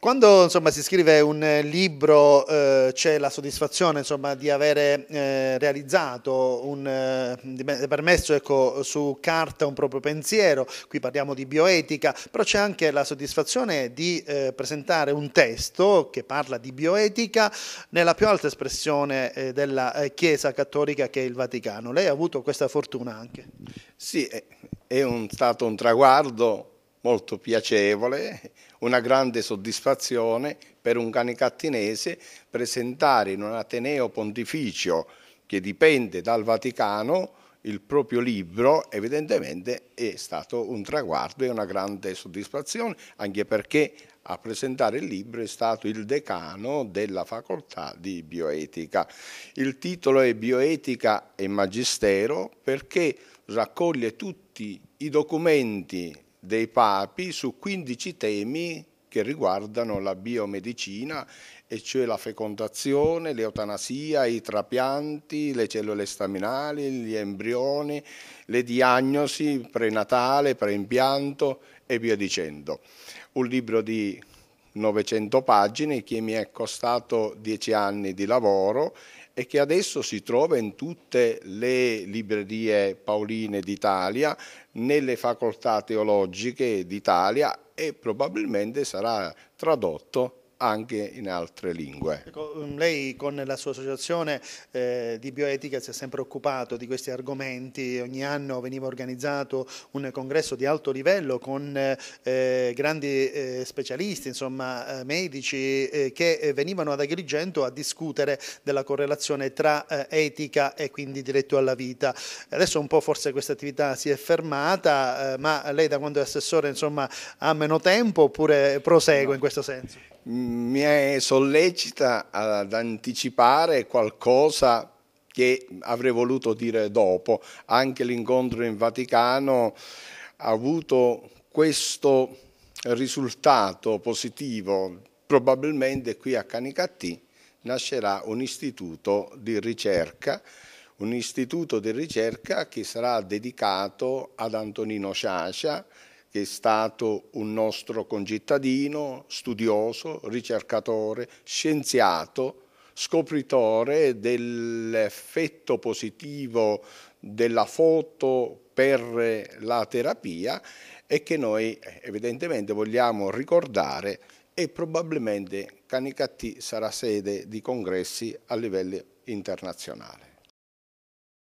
Quando insomma, si scrive un eh, libro eh, c'è la soddisfazione insomma, di avere eh, realizzato, un, eh, permesso ecco, su carta un proprio pensiero, qui parliamo di bioetica, però c'è anche la soddisfazione di eh, presentare un testo che parla di bioetica nella più alta espressione eh, della Chiesa cattolica che è il Vaticano. Lei ha avuto questa fortuna anche? Sì, è un, stato un traguardo molto piacevole, una grande soddisfazione per un canicattinese presentare in un Ateneo pontificio che dipende dal Vaticano il proprio libro evidentemente è stato un traguardo e una grande soddisfazione anche perché a presentare il libro è stato il decano della facoltà di bioetica. Il titolo è Bioetica e Magistero perché raccoglie tutti i documenti dei papi su 15 temi che riguardano la biomedicina, e cioè la fecondazione, l'eutanasia, i trapianti, le cellule staminali, gli embrioni, le diagnosi prenatale, preimpianto e via dicendo. Un libro di 900 pagine che mi è costato 10 anni di lavoro e che adesso si trova in tutte le librerie paoline d'Italia, nelle facoltà teologiche d'Italia e probabilmente sarà tradotto anche in altre lingue. Ecco, um, lei con la sua associazione eh, di bioetica si è sempre occupato di questi argomenti, ogni anno veniva organizzato un congresso di alto livello con eh, grandi eh, specialisti, insomma eh, medici eh, che eh, venivano ad Agrigento a discutere della correlazione tra etica e quindi diritto alla vita. Adesso un po' forse questa attività si è fermata, ma lei da quando è assessore insomma, ha meno tempo oppure prosegue no. in questo senso? mi sollecita ad anticipare qualcosa che avrei voluto dire dopo. Anche l'incontro in Vaticano ha avuto questo risultato positivo. Probabilmente qui a Canicattì nascerà un istituto di ricerca, un istituto di ricerca che sarà dedicato ad Antonino Sciascia, che è stato un nostro concittadino, studioso, ricercatore, scienziato, scopritore dell'effetto positivo della foto per la terapia e che noi evidentemente vogliamo ricordare e probabilmente Canicatti sarà sede di congressi a livello internazionale.